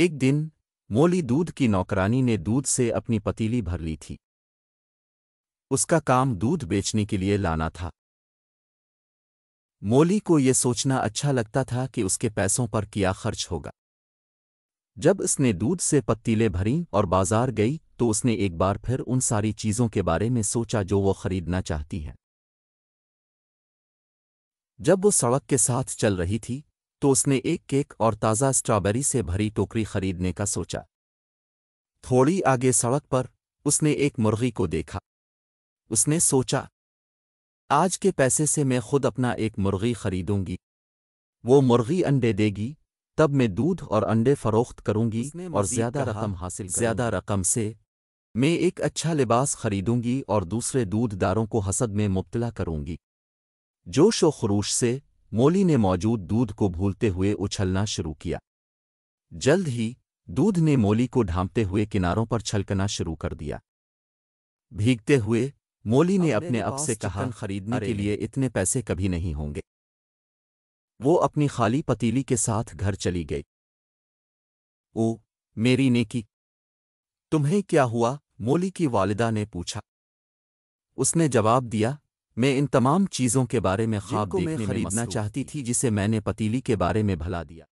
एक दिन मोली दूध की नौकरानी ने दूध से अपनी पतीली भर ली थी उसका काम दूध बेचने के लिए लाना था मोली को यह सोचना अच्छा लगता था कि उसके पैसों पर क्या खर्च होगा जब उसने दूध से पत्तीले भरी और बाजार गई तो उसने एक बार फिर उन सारी चीज़ों के बारे में सोचा जो वो खरीदना चाहती है जब वो सड़क के साथ चल रही थी तो उसने एक केक और ताज़ा स्ट्रॉबेरी से भरी टोकरी खरीदने का सोचा थोड़ी आगे सड़क पर उसने एक मुर्गी को देखा उसने सोचा आज के पैसे से मैं खुद अपना एक मुर्गी खरीदूंगी वो मुर्गी अंडे देगी तब मैं दूध और अंडे फरोख्त करूंगी और ज्यादा रकम हासिल ज्यादा रकम से मैं एक अच्छा लिबास खरीदूंगी और दूसरे दूधदारों को हसद में मुब्तला करूंगी जोश व खरूश से मोली ने मौजूद दूध को भूलते हुए उछलना शुरू किया जल्द ही दूध ने मोली को ढांपते हुए किनारों पर छलकना शुरू कर दिया भीगते हुए मोली ने अपने अप से कहा खरीदने के लिए इतने पैसे कभी नहीं होंगे वो अपनी खाली पतीली के साथ घर चली गई ओ मेरी नेकी तुम्हें क्या हुआ मोली की वालिदा ने पूछा उसने जवाब दिया मैं इन तमाम चीज़ों के बारे में ख्वाब देखने में खरीदना चाहती थी जिसे मैंने पतीली के बारे में भला दिया